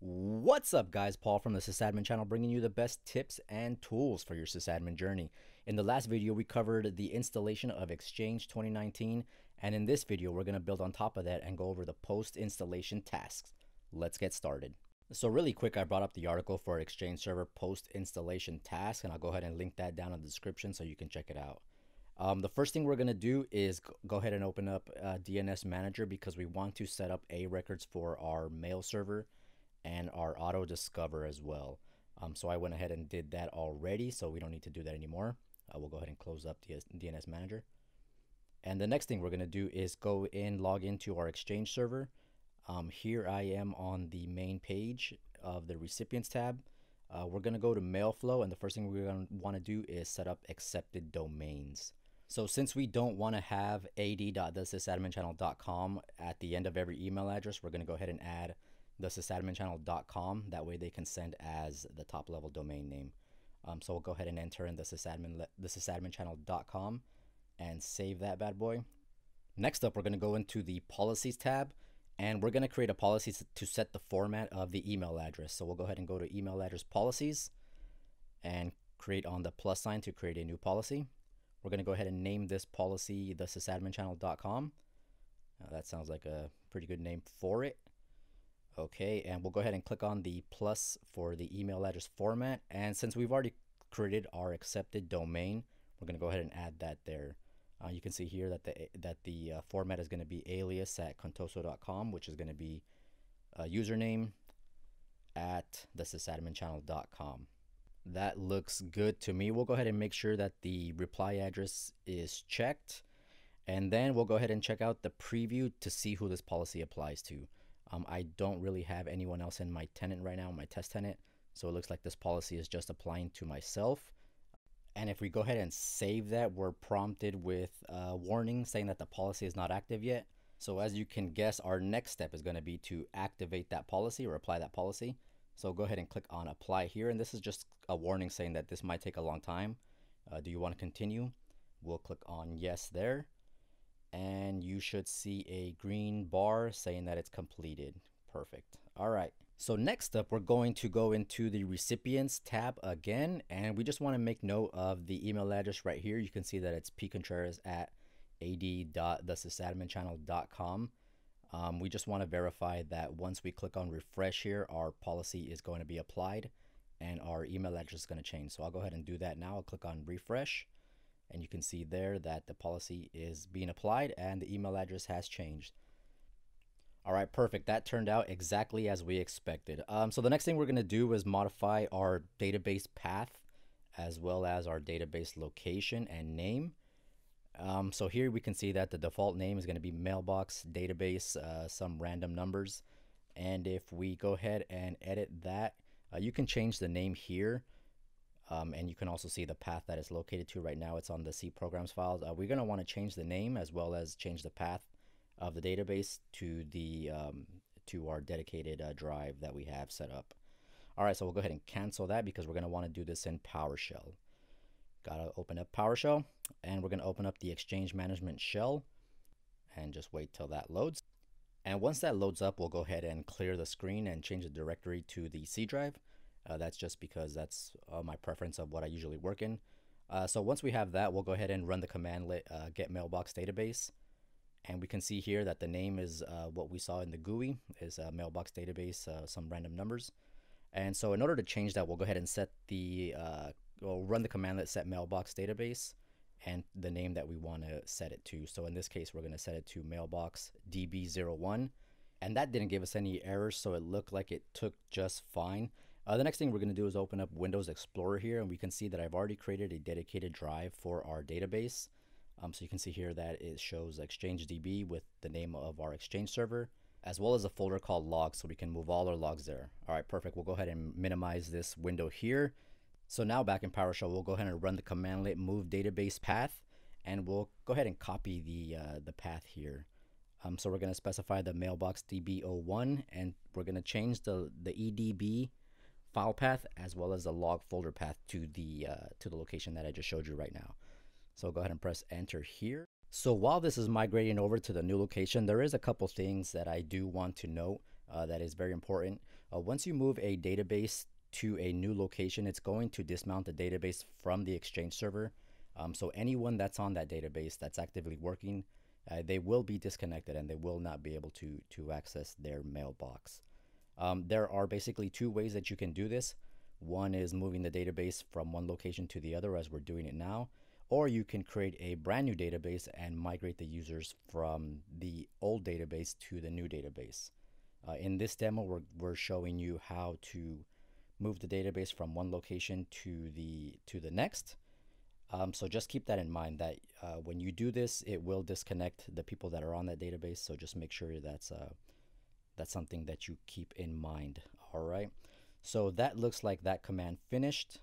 What's up guys, Paul from the sysadmin channel bringing you the best tips and tools for your sysadmin journey. In the last video we covered the installation of Exchange 2019 and in this video we're going to build on top of that and go over the post installation tasks. Let's get started. So really quick I brought up the article for Exchange Server post installation task and I'll go ahead and link that down in the description so you can check it out. Um, the first thing we're going to do is go ahead and open up uh, DNS Manager because we want to set up A records for our mail server and our auto discover as well. Um, so I went ahead and did that already, so we don't need to do that anymore. I will go ahead and close up the DNS manager. And the next thing we're going to do is go in, log into our Exchange server. Um, here I am on the main page of the recipients tab. Uh, we're going to go to Mailflow, and the first thing we're going to want to do is set up accepted domains. So since we don't want to have ad.thesysadminchannel.com at the end of every email address, we're going to go ahead and add thesisadminchannel.com. That way they can send as the top level domain name. Um, so we'll go ahead and enter in the sysadmin, the sysadminchannel.com and save that bad boy. Next up, we're going to go into the policies tab and we're going to create a policy to set the format of the email address. So we'll go ahead and go to email address policies and create on the plus sign to create a new policy. We're going to go ahead and name this policy the sysadminchannel.com. that sounds like a pretty good name for it. Okay, and we'll go ahead and click on the plus for the email address format. And since we've already created our accepted domain, we're gonna go ahead and add that there. Uh, you can see here that the that the uh, format is going to be alias at contoso.com, which is going to be a username at the sysadminchannel.com. That looks good to me. We'll go ahead and make sure that the reply address is checked. And then we'll go ahead and check out the preview to see who this policy applies to. Um, I don't really have anyone else in my tenant right now, my test tenant. So it looks like this policy is just applying to myself. And if we go ahead and save that, we're prompted with a warning saying that the policy is not active yet. So as you can guess, our next step is gonna be to activate that policy or apply that policy. So go ahead and click on apply here. And this is just a warning saying that this might take a long time. Uh, do you wanna continue? We'll click on yes there and you should see a green bar saying that it's completed. Perfect. All right. So next up, we're going to go into the recipients tab again, and we just want to make note of the email address right here. You can see that it's pcontreras at ad.thesysadminchannel.com. Um, we just want to verify that once we click on refresh here, our policy is going to be applied and our email address is going to change. So I'll go ahead and do that now. I'll click on refresh and you can see there that the policy is being applied and the email address has changed. All right, perfect. That turned out exactly as we expected. Um, so the next thing we're gonna do is modify our database path as well as our database location and name. Um, so here we can see that the default name is going to be mailbox database, uh, some random numbers. And if we go ahead and edit that, uh, you can change the name here. Um, and you can also see the path that it's located to right now. It's on the C programs files. Uh, we're going to want to change the name as well as change the path of the database to the um, to our dedicated uh, drive that we have set up. All right, so we'll go ahead and cancel that because we're going to want to do this in PowerShell. Got to open up PowerShell and we're going to open up the Exchange Management shell and just wait till that loads. And once that loads up, we'll go ahead and clear the screen and change the directory to the C drive. Uh, that's just because that's uh, my preference of what I usually work in. Uh, so once we have that, we'll go ahead and run the command lit, uh, get mailbox database. And we can see here that the name is uh, what we saw in the GUI, is a uh, mailbox database, some random numbers. And so in order to change that, we'll go ahead and set the, we'll run the commandlet set mailbox database and the name that we want to set it to. So in this case, we're going to set it to mailbox DB01. And that didn't give us any errors, so it looked like it took just fine. Uh, the next thing we're going to do is open up Windows Explorer here and we can see that I've already created a dedicated drive for our database. Um, so you can see here that it shows Exchange DB with the name of our Exchange server as well as a folder called logs so we can move all our logs there. All right, perfect. We'll go ahead and minimize this window here. So now back in PowerShell, we'll go ahead and run the commandlet move database path and we'll go ahead and copy the, uh, the path here. Um, so we're going to specify the mailbox DB01 and we're going to change the, the EDB file path as well as the log folder path to the uh, to the location that I just showed you right now. So go ahead and press enter here. So while this is migrating over to the new location, there is a couple things that I do want to note uh, that is very important. Uh, once you move a database to a new location, it's going to dismount the database from the Exchange server. Um, so anyone that's on that database that's actively working, uh, they will be disconnected and they will not be able to to access their mailbox. Um, there are basically two ways that you can do this. One is moving the database from one location to the other as we're doing it now, or you can create a brand new database and migrate the users from the old database to the new database. Uh, in this demo, we're, we're showing you how to move the database from one location to the to the next. Um, so just keep that in mind that uh, when you do this, it will disconnect the people that are on that database. So just make sure that's uh, that's something that you keep in mind all right so that looks like that command finished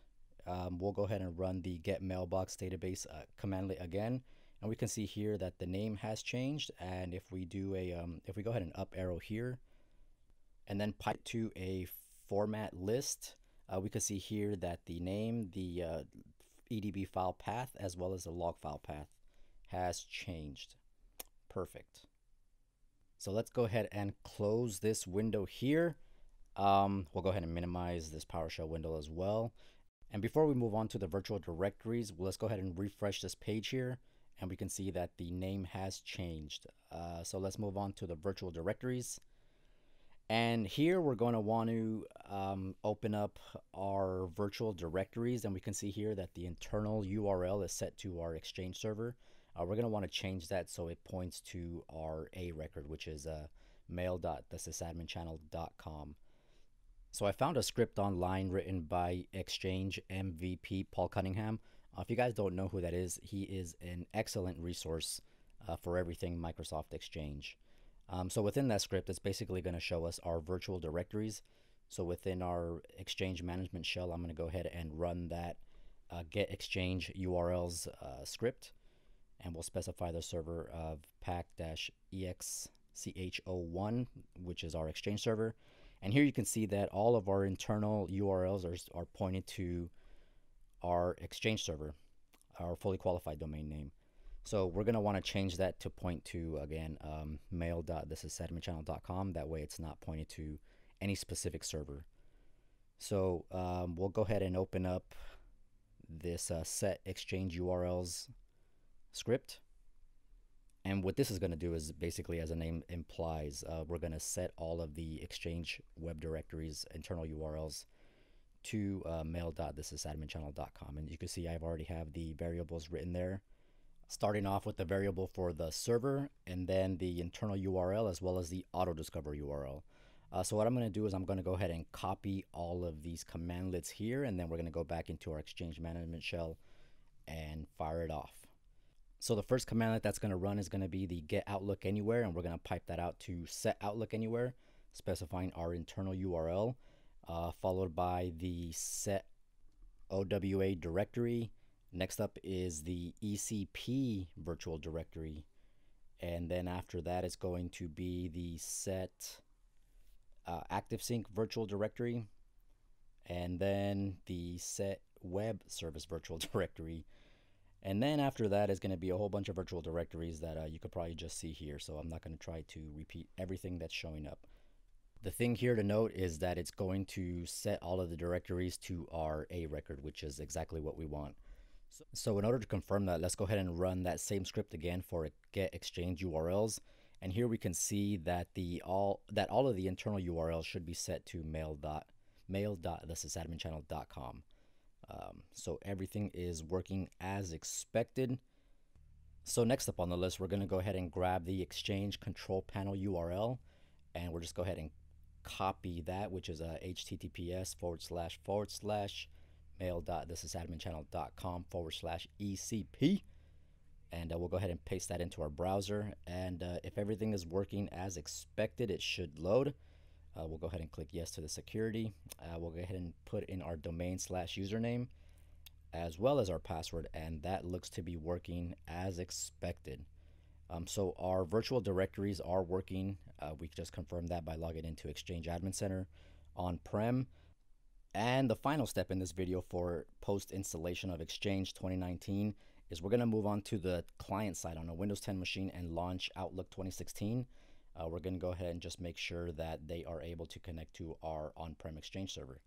um, we'll go ahead and run the get mailbox database uh, commandlet again and we can see here that the name has changed and if we do a um, if we go ahead and up arrow here and then pipe to a format list uh, we can see here that the name the uh, edb file path as well as the log file path has changed perfect so let's go ahead and close this window here. Um, we'll go ahead and minimize this PowerShell window as well. And before we move on to the virtual directories, well, let's go ahead and refresh this page here. And we can see that the name has changed. Uh, so let's move on to the virtual directories. And here we're going to want to um, open up our virtual directories. And we can see here that the internal URL is set to our Exchange server uh, we're going to want to change that so it points to our A record, which is uh, mail.thesysadminchannel.com. So I found a script online written by Exchange MVP Paul Cunningham. Uh, if you guys don't know who that is, he is an excellent resource uh, for everything Microsoft Exchange. Um, so within that script, it's basically going to show us our virtual directories. So within our Exchange management shell, I'm going to go ahead and run that uh, get Exchange URLs uh, script and we'll specify the server of pack-exch01, which is our Exchange server. And here you can see that all of our internal URLs are, are pointed to our Exchange server, our fully qualified domain name. So we're going to want to change that to point to, again, um, mail.thisissedmanchannel.com. That way it's not pointed to any specific server. So um, we'll go ahead and open up this uh, set exchange URLs script. And what this is going to do is basically, as the name implies, uh, we're going to set all of the Exchange web directories, internal URLs to uh, mail.thisisadminchannel.com. And you can see I've already have the variables written there, starting off with the variable for the server and then the internal URL as well as the auto discover URL. Uh, so what I'm going to do is I'm going to go ahead and copy all of these commandlets here, and then we're going to go back into our Exchange Management Shell and fire it off. So the first commandlet that's going to run is going to be the get outlook anywhere, and we're going to pipe that out to set outlook anywhere, specifying our internal URL, uh, followed by the set OWA directory. Next up is the ECP virtual directory. And then after that is going to be the set uh, ActiveSync virtual directory. And then the set web service virtual directory. And then after that is going to be a whole bunch of virtual directories that uh, you could probably just see here. So I'm not going to try to repeat everything that's showing up. The thing here to note is that it's going to set all of the directories to our A record, which is exactly what we want. So in order to confirm that, let's go ahead and run that same script again for get exchange URLs. And here we can see that the all that all of the internal URLs should be set to mail mail um, so everything is working as expected. So next up on the list, we're going to go ahead and grab the Exchange Control Panel URL, and we'll just go ahead and copy that, which is a uh, https forward slash forward slash mail dot this is adminchannel.com forward slash ecp and uh, we'll go ahead and paste that into our browser and uh, if everything is working as expected it should load uh, we'll go ahead and click yes to the security. Uh, we'll go ahead and put in our domain slash username as well as our password and that looks to be working as expected. Um, so our virtual directories are working. Uh, we just confirmed that by logging into Exchange Admin Center on-prem. And the final step in this video for post installation of Exchange 2019 is we're going to move on to the client side on a Windows 10 machine and launch Outlook 2016 uh, we're going to go ahead and just make sure that they are able to connect to our on-prem Exchange server.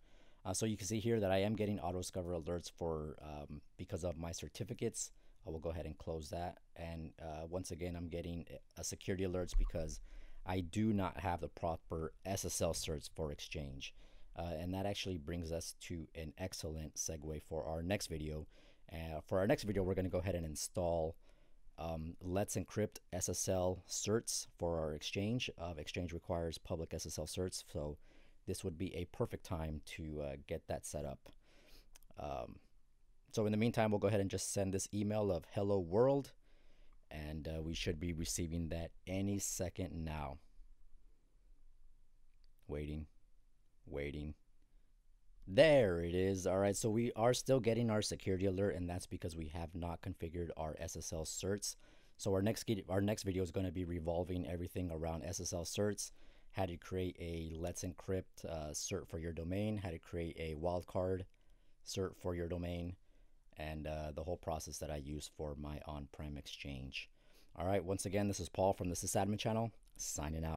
Uh, so you can see here that I am getting auto-discover alerts for um, because of my certificates. I will go ahead and close that. And uh, once again, I'm getting a security alerts because I do not have the proper SSL certs for Exchange. Uh, and that actually brings us to an excellent segue for our next video. Uh, for our next video, we're going to go ahead and install um, let's encrypt SSL certs for our exchange. Uh, exchange requires public SSL certs, so this would be a perfect time to uh, get that set up. Um, so in the meantime, we'll go ahead and just send this email of hello world, and uh, we should be receiving that any second now. Waiting, waiting. There it is. All right, so we are still getting our security alert and that's because we have not configured our SSL certs. So our next our next video is going to be revolving everything around SSL certs, how to create a Let's Encrypt uh, cert for your domain, how to create a wildcard cert for your domain, and uh, the whole process that I use for my on-prem exchange. All right, once again, this is Paul from the sysadmin channel, signing out.